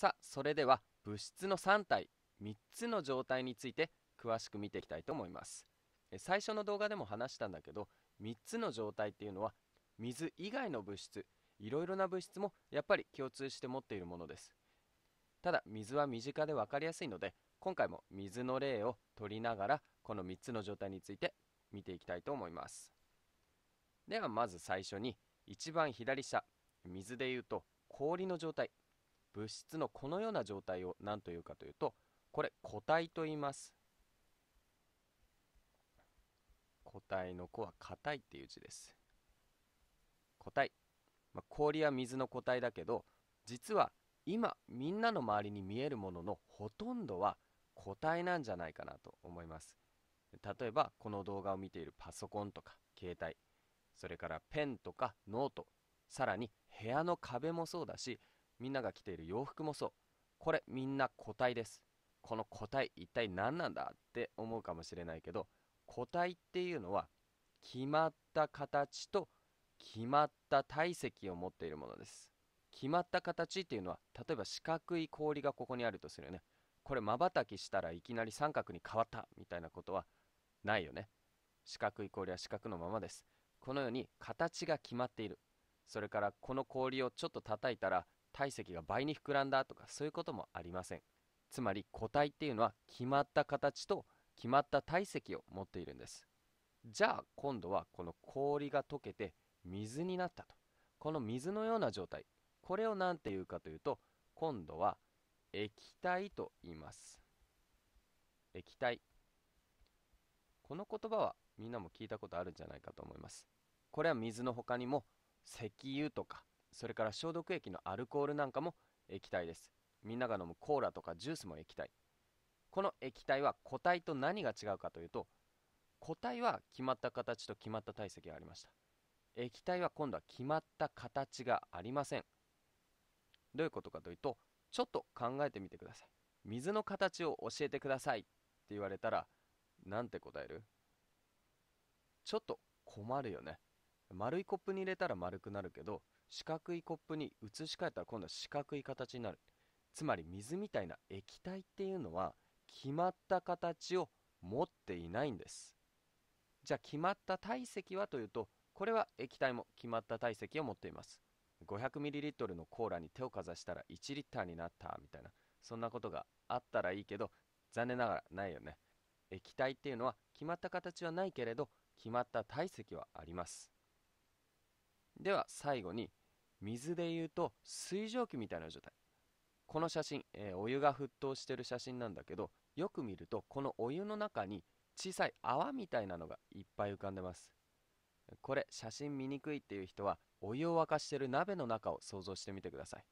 さあそれでは物質の3体3つの状態について詳しく見ていきたいと思います最初の動画でも話したんだけど3つの状態っていうのは水以外の物質いろいろな物質もやっぱり共通して持っているものですただ水は身近で分かりやすいので今回も水の例を取りながらこの3つの状態について見ていきたいと思いますではまず最初に一番左下水でいうと氷の状態物質のこのような状態を何というかというとこれ固体と言います固体の「子は硬いっていう字です固体、まあ、氷や水の固体だけど実は今みんなの周りに見えるもののほとんどは固体なんじゃないかなと思います例えばこの動画を見ているパソコンとか携帯それからペンとかノートさらに部屋の壁もそうだしみんなが着ている洋服もそうこれみんな個体ですこの個体一体何なんだって思うかもしれないけど個体っていうのは決まった形と決まった体積を持っているものです決まった形っていうのは例えば四角い氷がここにあるとするよねこれまばたきしたらいきなり三角に変わったみたいなことはないよね四角い氷は四角のままですこのように形が決まっているそれからこの氷をちょっと叩いたら体積が倍に膨らんだとかそういうこともありませんつまり固体っていうのは決まった形と決まった体積を持っているんですじゃあ今度はこの氷が溶けて水になったとこの水のような状態これを何て言うかというと今度は液体と言います液体この言葉はみんなも聞いたことあるんじゃないかと思いますこれは水の他にも石油とかそれから消毒液のアルコールなんかも液体ですみんなが飲むコーラとかジュースも液体この液体は固体と何が違うかというと固体は決まった形と決まった体積がありました液体は今度は決まった形がありませんどういうことかというとちょっと考えてみてください水の形を教えてくださいって言われたらなんて答えるちょっと困るよね丸いコップに入れたら丸くなるけど四角いコップに移し替えたら今度は四角い形になるつまり水みたいな液体っていうのは決まった形を持っていないんですじゃあ決まった体積はというとこれは液体も決まった体積を持っています 500ml のコーラに手をかざしたら1リッターになったみたいなそんなことがあったらいいけど残念ながらないよね液体っていうのは決まった形はないけれど決まった体積はありますでは最後に水でいうと水蒸気みたいな状態この写真、えー、お湯が沸騰してる写真なんだけどよく見るとこのお湯の中に小さい泡みたいなのがいっぱい浮かんでますこれ写真見にくいっていう人はお湯を沸かしてる鍋の中を想像してみてください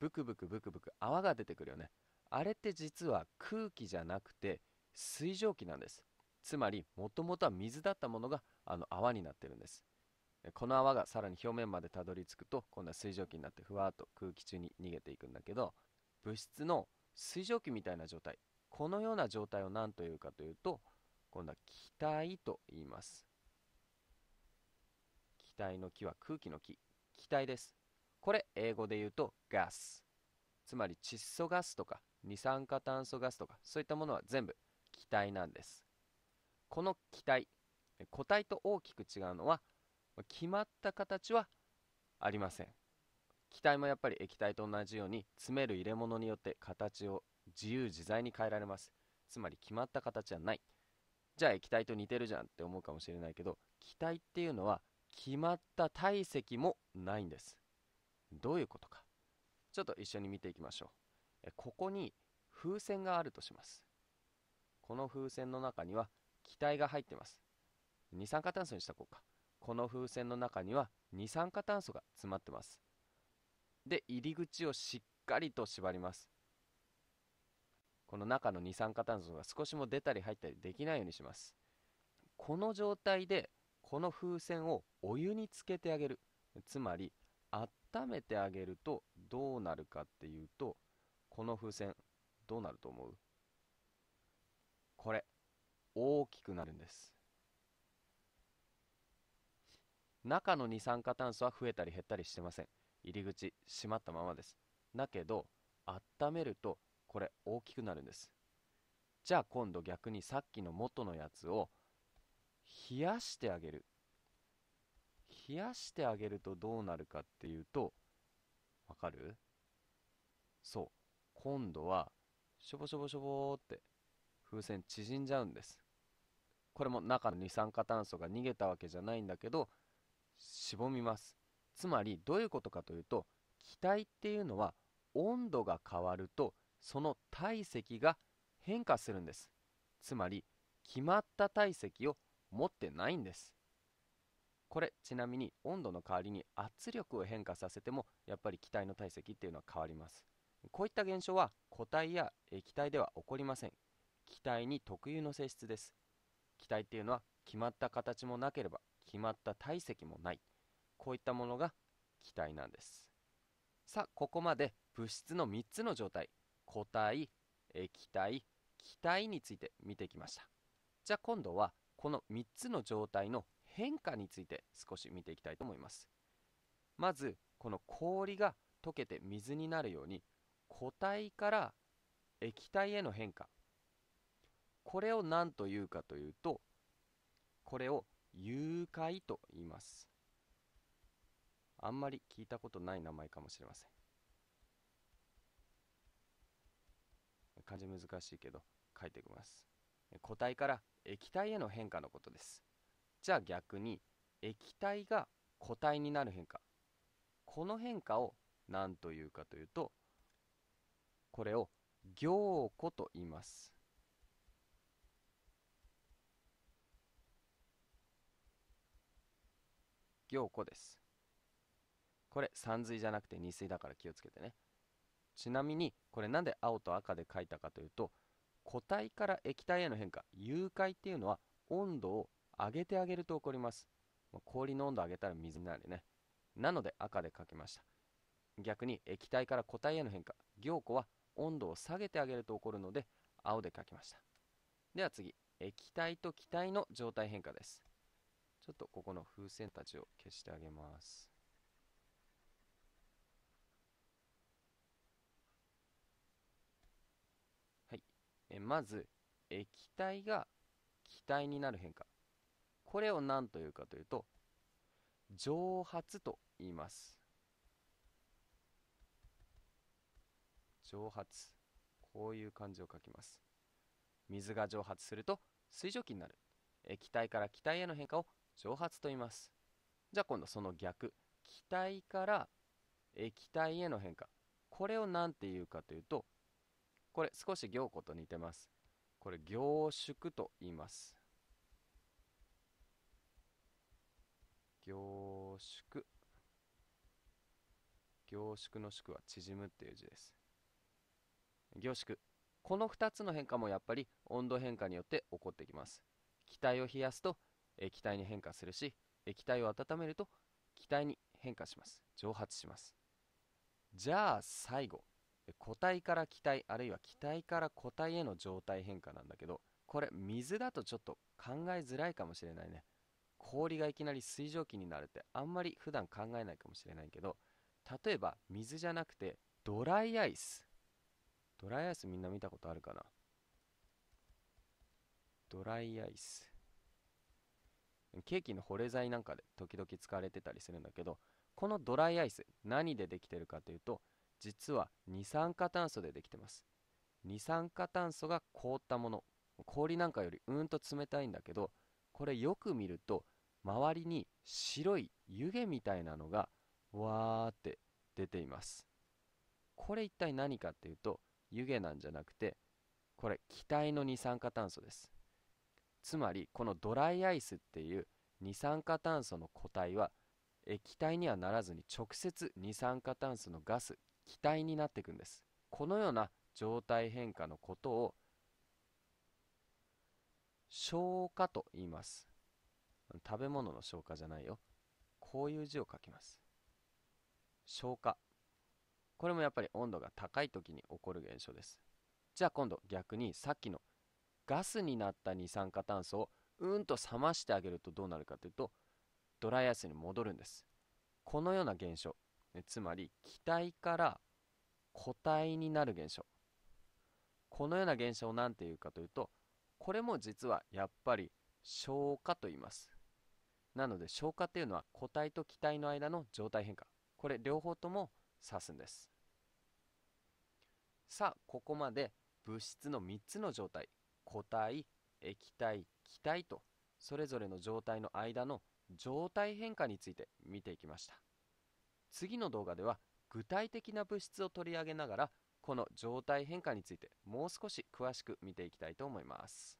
ブクブクブクブク泡が出てくるよねあれって実は空気じゃなくて水蒸気なんですつまりもともとは水だったものがあの泡になってるんですこの泡がさらに表面までたどり着くと今度は水蒸気になってふわっと空気中に逃げていくんだけど物質の水蒸気みたいな状態このような状態を何というかというと今度は気体と言います気体の気は空気の気気体ですこれ英語で言うとガスつまり窒素ガスとか二酸化炭素ガスとかそういったものは全部気体なんですこの気体固体と大きく違うのは決まった形はありません気体もやっぱり液体と同じように詰める入れ物によって形を自由自在に変えられますつまり決まった形はないじゃあ液体と似てるじゃんって思うかもしれないけど気体っていうのは決まった体積もないんですどういうことかちょっと一緒に見ていきましょうここに風船があるとしますこの風船の中には気体が入ってます二酸化炭素にしたこうかこの風船の中には二酸化炭素が詰まってますで入り口をしっかりと縛りますこの中の二酸化炭素が少しも出たり入ったりできないようにしますこの状態でこの風船をお湯につけてあげるつまり温めてあげるとどうなるかっていうとこの風船どうなると思うこれ大きくなるんです中の二酸化炭素は増えたり減ったりしてません入り口閉まったままですだけど温めるとこれ大きくなるんですじゃあ今度逆にさっきの元のやつを冷やしてあげる冷やしてあげるとどうなるかっていうとわかるそう今度はしょぼしょぼしょぼーって風船縮んじゃうんですこれも中の二酸化炭素が逃げたわけじゃないんだけどしぼみますつまりどういうことかというと気体っていうのは温度が変わるとその体積が変化するんですつまり決まった体積を持ってないんですこれちなみに温度の代わりに圧力を変化させてもやっぱり気体の体積っていうのは変わりますこういった現象は固体や液体では起こりません気体に特有の性質です気体っていうのは決まった形もなければ決まった体積もないこういったものが気体なんですさあここまで物質の3つの状態固体液体気体について見てきましたじゃあ今度はこの3つの状態の変化について少し見ていきたいと思いますまずこの氷が溶けて水になるように固体から液体への変化これを何というかというとこれを誘拐と言います。あんまり聞いたことない名前かもしれません。漢字難しいけど書いていきます。固体から液体への変化のことです。じゃあ逆に液体が固体になる変化。この変化を何というかというと、これを凝固と言います。行子です。これ、三水じゃなくて二水だから気をつけてね。ちなみに、これなんで青と赤で書いたかというと、固体から液体への変化、融解っていうのは温度を上げてあげると起こります。氷の温度を上げたら水になるね。なので赤で書きました。逆に液体から固体への変化、凝固は温度を下げてあげると起こるので青で書きました。では次、液体と気体の状態変化です。ちょっとここの風船たちを消してあげます。はい。えまず、液体が気体になる変化。これを何というかというと、蒸発と言います。蒸発。こういう漢字を書きます。水が蒸発すると水蒸気になる。液体から気体への変化を蒸発と言いますじゃあ今度その逆気体から液体への変化これを何て言うかというとこれ少し凝固と似てますこれ凝縮と言います凝縮凝縮の縮は縮むっていう字です凝縮この2つの変化もやっぱり温度変化によって起こってきます気体を冷やすと液体に変化するし液体を温めると気体に変化します蒸発しますじゃあ最後固体から気体あるいは気体から固体への状態変化なんだけどこれ水だとちょっと考えづらいかもしれないね氷がいきなり水蒸気になるってあんまり普段考えないかもしれないけど例えば水じゃなくてドライアイスドライアイスみんな見たことあるかなドライアイスケーキの保冷剤なんかで時々使われてたりするんだけどこのドライアイス何でできてるかというと実は二酸化炭素でできてます二酸化炭素が凍ったもの氷なんかよりうんと冷たいんだけどこれよく見ると周りに白い湯気みたいなのがわーって出ていますこれ一体何かっていうと湯気なんじゃなくてこれ気体の二酸化炭素ですつまりこのドライアイスっていう二酸化炭素の固体は液体にはならずに直接二酸化炭素のガス気体になっていくんですこのような状態変化のことを消化と言います食べ物の消化じゃないよこういう字を書きます消化これもやっぱり温度が高い時に起こる現象ですじゃあ今度逆にさっきのガスになった二酸化炭素をうんと冷ましてあげるとどうなるかというとドライアイスに戻るんですこのような現象つまり気体から固体になる現象このような現象を何て言うかというとこれも実はやっぱり消化と言いますなので消化っていうのは固体と気体の間の状態変化これ両方とも指すんですさあここまで物質の3つの状態固体液体気体とそれぞれの状態の間の状態変化について見ていきました次の動画では具体的な物質を取り上げながらこの状態変化についてもう少し詳しく見ていきたいと思います